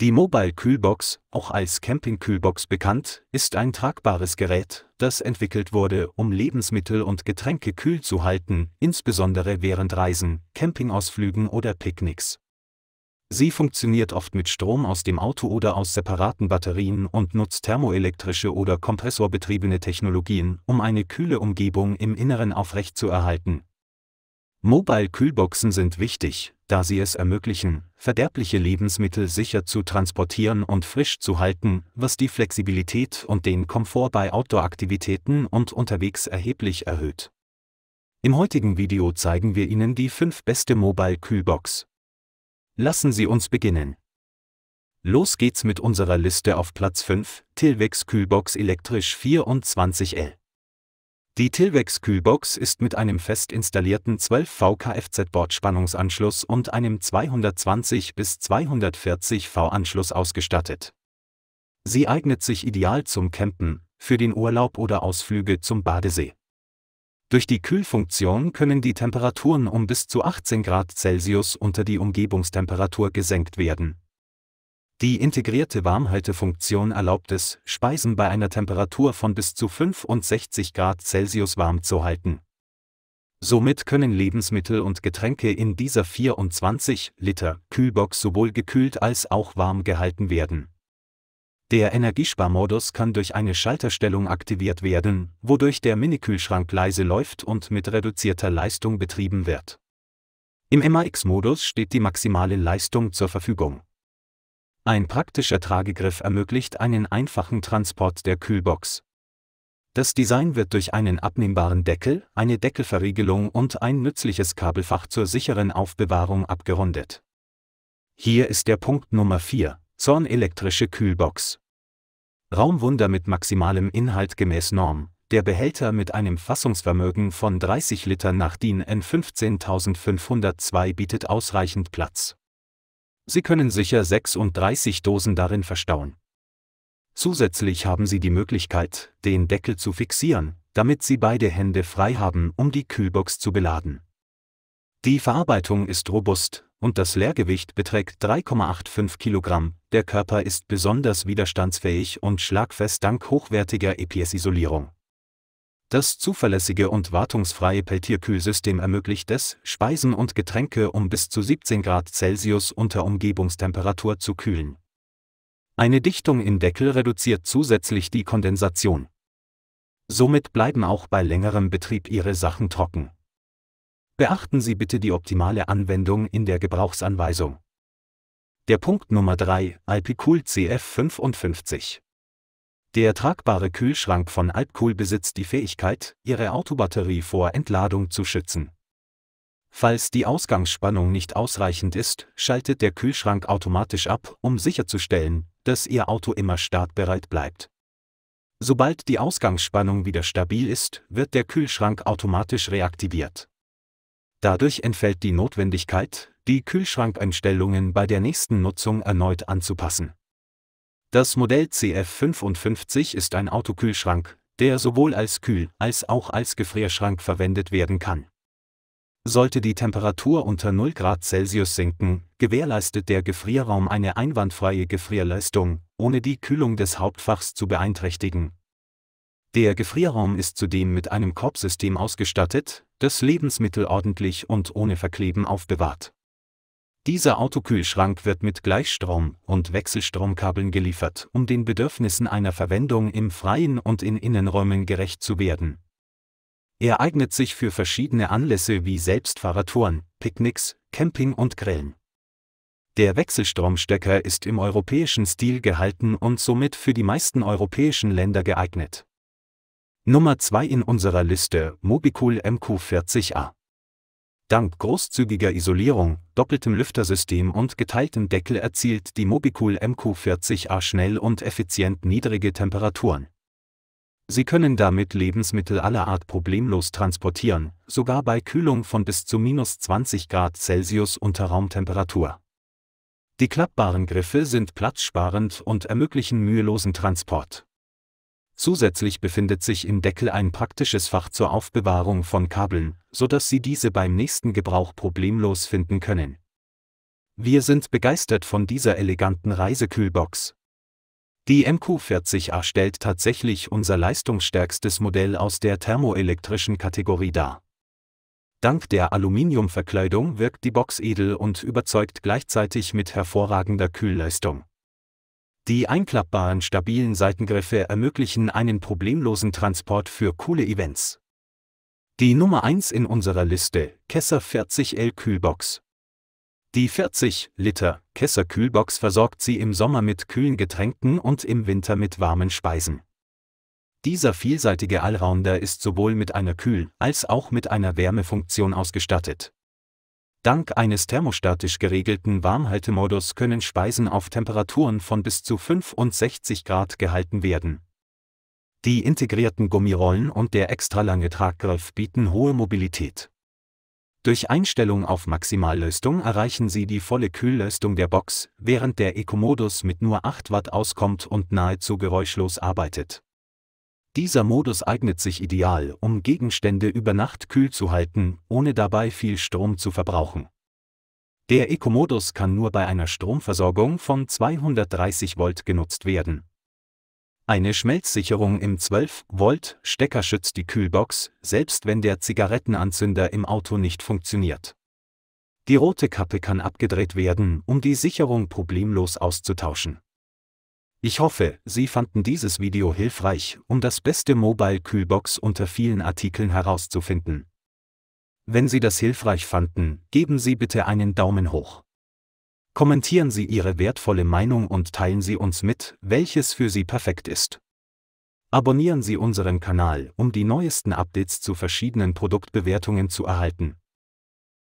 Die Mobile Kühlbox, auch als Camping-Kühlbox bekannt, ist ein tragbares Gerät, das entwickelt wurde, um Lebensmittel und Getränke kühl zu halten, insbesondere während Reisen, Campingausflügen oder Picknicks. Sie funktioniert oft mit Strom aus dem Auto oder aus separaten Batterien und nutzt thermoelektrische oder kompressorbetriebene Technologien, um eine kühle Umgebung im Inneren aufrechtzuerhalten. Mobile Kühlboxen sind wichtig, da sie es ermöglichen, verderbliche Lebensmittel sicher zu transportieren und frisch zu halten, was die Flexibilität und den Komfort bei Outdoor-Aktivitäten und unterwegs erheblich erhöht. Im heutigen Video zeigen wir Ihnen die 5 beste Mobile Kühlbox. Lassen Sie uns beginnen. Los geht's mit unserer Liste auf Platz 5, Tilvex Kühlbox elektrisch 24L. Die Tilvex Kühlbox ist mit einem fest installierten 12 V Kfz-Bordspannungsanschluss und einem 220 bis 240 V-Anschluss ausgestattet. Sie eignet sich ideal zum Campen, für den Urlaub oder Ausflüge zum Badesee. Durch die Kühlfunktion können die Temperaturen um bis zu 18 Grad Celsius unter die Umgebungstemperatur gesenkt werden, die integrierte Warmhaltefunktion erlaubt es, Speisen bei einer Temperatur von bis zu 65 Grad Celsius warm zu halten. Somit können Lebensmittel und Getränke in dieser 24 Liter Kühlbox sowohl gekühlt als auch warm gehalten werden. Der Energiesparmodus kann durch eine Schalterstellung aktiviert werden, wodurch der Minikühlschrank leise läuft und mit reduzierter Leistung betrieben wird. Im MAX-Modus steht die maximale Leistung zur Verfügung ein praktischer Tragegriff ermöglicht einen einfachen Transport der Kühlbox. Das Design wird durch einen abnehmbaren Deckel, eine Deckelverriegelung und ein nützliches Kabelfach zur sicheren Aufbewahrung abgerundet. Hier ist der Punkt Nummer 4, Zornelektrische Kühlbox. Raumwunder mit maximalem Inhalt gemäß Norm. Der Behälter mit einem Fassungsvermögen von 30 Liter nach DIN N15502 bietet ausreichend Platz. Sie können sicher 36 Dosen darin verstauen. Zusätzlich haben Sie die Möglichkeit, den Deckel zu fixieren, damit Sie beide Hände frei haben, um die Kühlbox zu beladen. Die Verarbeitung ist robust und das Leergewicht beträgt 3,85 Kilogramm. Der Körper ist besonders widerstandsfähig und schlagfest dank hochwertiger EPS-Isolierung. Das zuverlässige und wartungsfreie Peltier-Kühlsystem ermöglicht es, Speisen und Getränke um bis zu 17 Grad Celsius unter Umgebungstemperatur zu kühlen. Eine Dichtung im Deckel reduziert zusätzlich die Kondensation. Somit bleiben auch bei längerem Betrieb Ihre Sachen trocken. Beachten Sie bitte die optimale Anwendung in der Gebrauchsanweisung. Der Punkt Nummer 3, Alpicool CF55. Der tragbare Kühlschrank von Alpcool besitzt die Fähigkeit, Ihre Autobatterie vor Entladung zu schützen. Falls die Ausgangsspannung nicht ausreichend ist, schaltet der Kühlschrank automatisch ab, um sicherzustellen, dass Ihr Auto immer startbereit bleibt. Sobald die Ausgangsspannung wieder stabil ist, wird der Kühlschrank automatisch reaktiviert. Dadurch entfällt die Notwendigkeit, die Kühlschrankeinstellungen bei der nächsten Nutzung erneut anzupassen. Das Modell CF55 ist ein Autokühlschrank, der sowohl als Kühl- als auch als Gefrierschrank verwendet werden kann. Sollte die Temperatur unter 0 Grad Celsius sinken, gewährleistet der Gefrierraum eine einwandfreie Gefrierleistung, ohne die Kühlung des Hauptfachs zu beeinträchtigen. Der Gefrierraum ist zudem mit einem Korbsystem ausgestattet, das Lebensmittel ordentlich und ohne Verkleben aufbewahrt. Dieser Autokühlschrank wird mit Gleichstrom- und Wechselstromkabeln geliefert, um den Bedürfnissen einer Verwendung im Freien und in Innenräumen gerecht zu werden. Er eignet sich für verschiedene Anlässe wie Selbstfahrradtouren, Picknicks, Camping und Grillen. Der Wechselstromstecker ist im europäischen Stil gehalten und somit für die meisten europäischen Länder geeignet. Nummer 2 in unserer Liste Mobicool MQ40A Dank großzügiger Isolierung, doppeltem Lüftersystem und geteiltem Deckel erzielt die Mobicool MQ40A schnell und effizient niedrige Temperaturen. Sie können damit Lebensmittel aller Art problemlos transportieren, sogar bei Kühlung von bis zu minus 20 Grad Celsius unter Raumtemperatur. Die klappbaren Griffe sind platzsparend und ermöglichen mühelosen Transport. Zusätzlich befindet sich im Deckel ein praktisches Fach zur Aufbewahrung von Kabeln, sodass Sie diese beim nächsten Gebrauch problemlos finden können. Wir sind begeistert von dieser eleganten Reisekühlbox. Die MQ40A stellt tatsächlich unser leistungsstärkstes Modell aus der thermoelektrischen Kategorie dar. Dank der Aluminiumverkleidung wirkt die Box edel und überzeugt gleichzeitig mit hervorragender Kühlleistung. Die einklappbaren stabilen Seitengriffe ermöglichen einen problemlosen Transport für coole Events. Die Nummer 1 in unserer Liste, Kesser 40L Kühlbox. Die 40 Liter Kesser Kühlbox versorgt Sie im Sommer mit kühlen Getränken und im Winter mit warmen Speisen. Dieser vielseitige Allrounder ist sowohl mit einer Kühl- als auch mit einer Wärmefunktion ausgestattet. Dank eines thermostatisch geregelten Warmhaltemodus können Speisen auf Temperaturen von bis zu 65 Grad gehalten werden. Die integrierten Gummirollen und der extralange Traggriff bieten hohe Mobilität. Durch Einstellung auf Maximallöstung erreichen Sie die volle Kühllöstung der Box, während der Eco-Modus mit nur 8 Watt auskommt und nahezu geräuschlos arbeitet. Dieser Modus eignet sich ideal, um Gegenstände über Nacht kühl zu halten, ohne dabei viel Strom zu verbrauchen. Der Eco-Modus kann nur bei einer Stromversorgung von 230 Volt genutzt werden. Eine Schmelzsicherung im 12-Volt-Stecker schützt die Kühlbox, selbst wenn der Zigarettenanzünder im Auto nicht funktioniert. Die rote Kappe kann abgedreht werden, um die Sicherung problemlos auszutauschen. Ich hoffe, Sie fanden dieses Video hilfreich, um das beste Mobile-Kühlbox unter vielen Artikeln herauszufinden. Wenn Sie das hilfreich fanden, geben Sie bitte einen Daumen hoch. Kommentieren Sie Ihre wertvolle Meinung und teilen Sie uns mit, welches für Sie perfekt ist. Abonnieren Sie unseren Kanal, um die neuesten Updates zu verschiedenen Produktbewertungen zu erhalten.